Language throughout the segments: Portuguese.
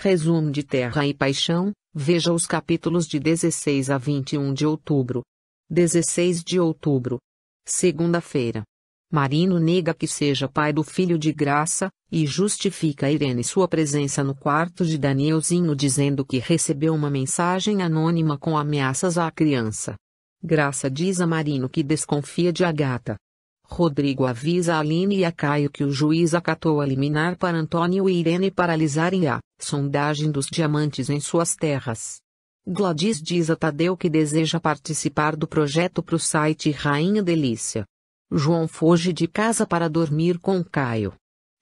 Resumo de Terra e Paixão, veja os capítulos de 16 a 21 de outubro. 16 de outubro. Segunda-feira. Marino nega que seja pai do filho de graça, e justifica Irene sua presença no quarto de Danielzinho dizendo que recebeu uma mensagem anônima com ameaças à criança. Graça diz a Marino que desconfia de Agata, Rodrigo avisa a Aline e a Caio que o juiz acatou a liminar para Antônio e Irene paralisarem a sondagem dos diamantes em suas terras. Gladys diz a Tadeu que deseja participar do projeto para o site Rainha Delícia. João foge de casa para dormir com Caio.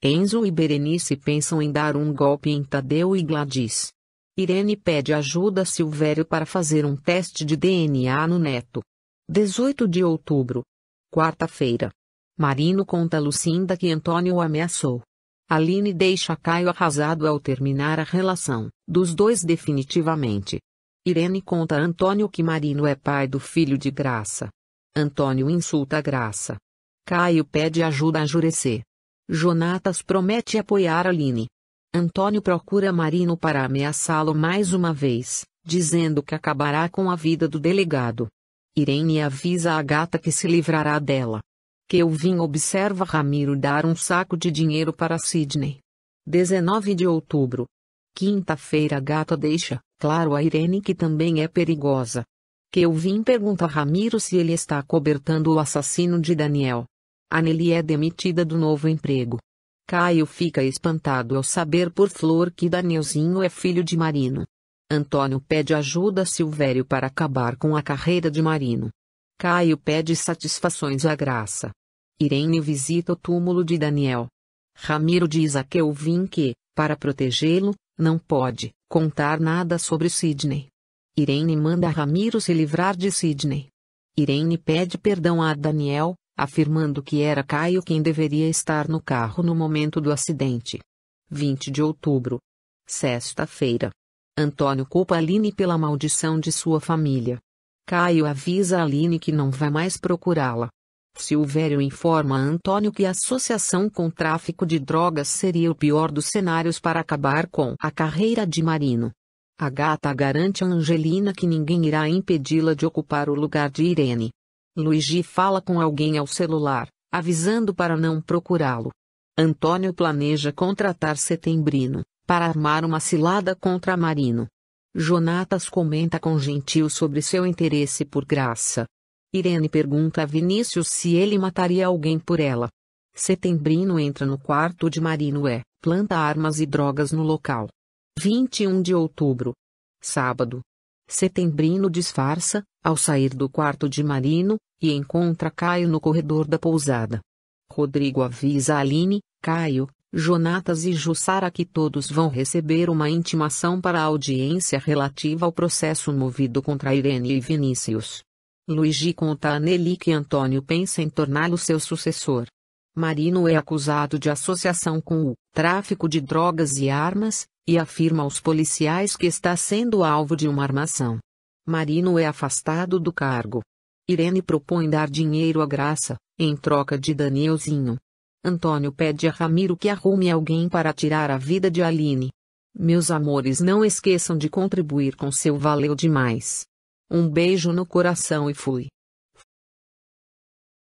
Enzo e Berenice pensam em dar um golpe em Tadeu e Gladys. Irene pede ajuda a Silvério para fazer um teste de DNA no neto. 18 de outubro. Quarta-feira. Marino conta Lucinda que Antônio o ameaçou. Aline deixa Caio arrasado ao terminar a relação dos dois definitivamente. Irene conta a Antônio que Marino é pai do filho de Graça. Antônio insulta Graça. Caio pede ajuda a Jurecê. Jonatas promete apoiar Aline. Antônio procura Marino para ameaçá-lo mais uma vez, dizendo que acabará com a vida do delegado. Irene avisa a gata que se livrará dela que observa Ramiro dar um saco de dinheiro para Sidney. 19 de outubro. Quinta-feira gata deixa, claro a Irene que também é perigosa. Que pergunta a Ramiro se ele está cobertando o assassino de Daniel. Anneli é demitida do novo emprego. Caio fica espantado ao saber por Flor que Danielzinho é filho de Marino. Antônio pede ajuda a Silvério para acabar com a carreira de Marino. Caio pede satisfações à graça. Irene visita o túmulo de Daniel. Ramiro diz a Kelvin que, para protegê-lo, não pode contar nada sobre Sidney. Irene manda Ramiro se livrar de Sidney. Irene pede perdão a Daniel, afirmando que era Caio quem deveria estar no carro no momento do acidente. 20 de outubro. Sexta-feira. Antônio culpa Aline pela maldição de sua família. Caio avisa Aline que não vai mais procurá-la. Silvério informa a Antônio que a associação com tráfico de drogas seria o pior dos cenários para acabar com a carreira de Marino. A gata garante a Angelina que ninguém irá impedi-la de ocupar o lugar de Irene. Luigi fala com alguém ao celular, avisando para não procurá-lo. Antônio planeja contratar Setembrino, para armar uma cilada contra Marino. Jonatas comenta com Gentil sobre seu interesse por Graça. Irene pergunta a Vinícius se ele mataria alguém por ela. Setembrino entra no quarto de Marino e planta armas e drogas no local. 21 de outubro. Sábado. Setembrino disfarça, ao sair do quarto de Marino, e encontra Caio no corredor da pousada. Rodrigo avisa Aline, Caio, Jonatas e Jussara que todos vão receber uma intimação para a audiência relativa ao processo movido contra Irene e Vinícius. Luigi conta a Nelly que Antônio pensa em torná-lo seu sucessor. Marino é acusado de associação com o tráfico de drogas e armas, e afirma aos policiais que está sendo alvo de uma armação. Marino é afastado do cargo. Irene propõe dar dinheiro à graça, em troca de Danielzinho. Antônio pede a Ramiro que arrume alguém para tirar a vida de Aline. Meus amores, não esqueçam de contribuir com seu valeu demais. Um beijo no coração e fui.